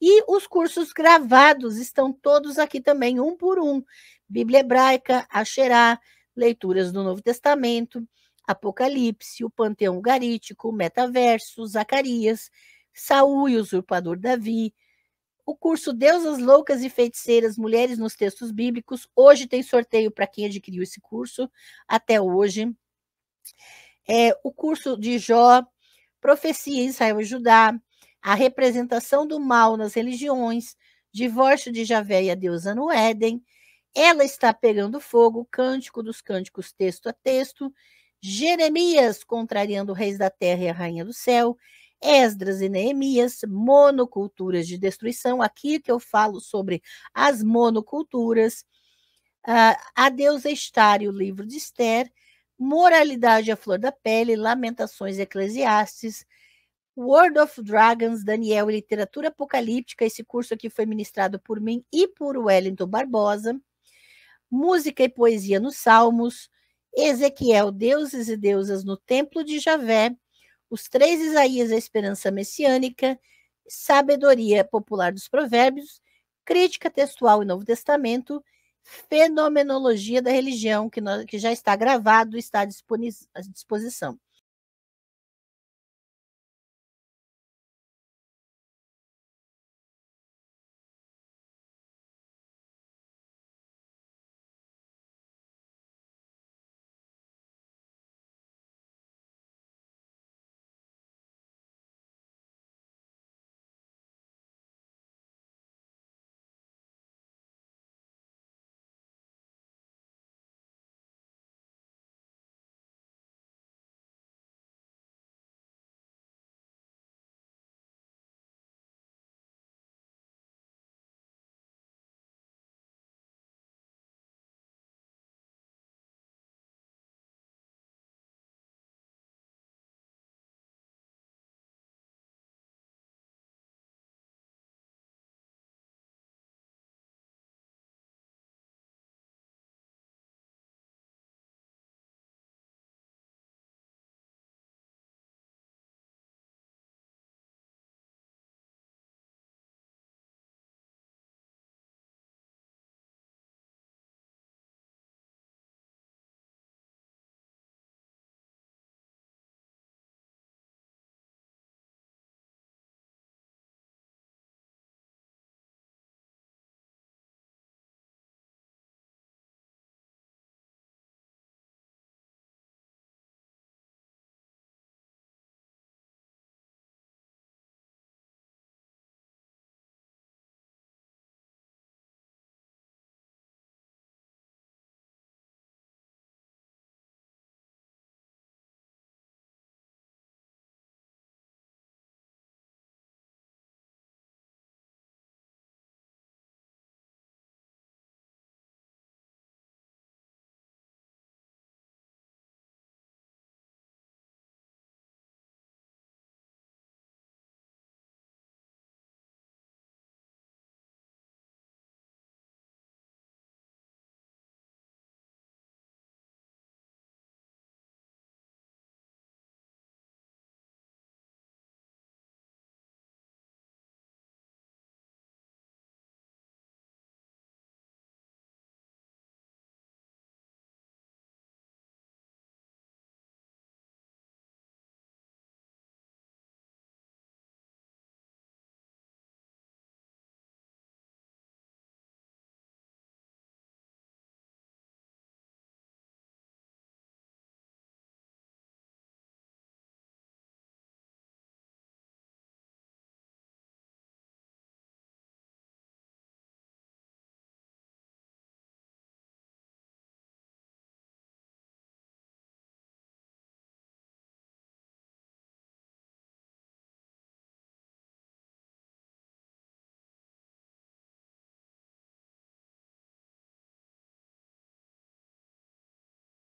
E os cursos gravados estão todos aqui também, um por um. Bíblia Hebraica, Asherá Leituras do Novo Testamento, Apocalipse, o Panteão Garítico, Metaverso, Zacarias, Saúl e Usurpador Davi, o curso Deusas Loucas e Feiticeiras, Mulheres nos Textos Bíblicos. Hoje tem sorteio para quem adquiriu esse curso, até hoje. É, o curso de Jó, Profecia Israel e Judá, a representação do mal nas religiões, divórcio de Javé e a deusa no Éden, ela está pegando fogo, cântico dos cânticos, texto a texto, Jeremias contrariando o reis da terra e a rainha do céu, Esdras e Neemias, monoculturas de destruição, aqui que eu falo sobre as monoculturas, uh, a deusa Estar e o livro de Esther, moralidade à flor da pele, lamentações eclesiastes, World of Dragons, Daniel e Literatura Apocalíptica. Esse curso aqui foi ministrado por mim e por Wellington Barbosa. Música e poesia nos Salmos. Ezequiel, Deuses e Deusas no Templo de Javé. Os três Isaías, a Esperança Messiânica. Sabedoria Popular dos Provérbios. Crítica Textual e Novo Testamento. Fenomenologia da Religião, que, nós, que já está gravado e está à disposição.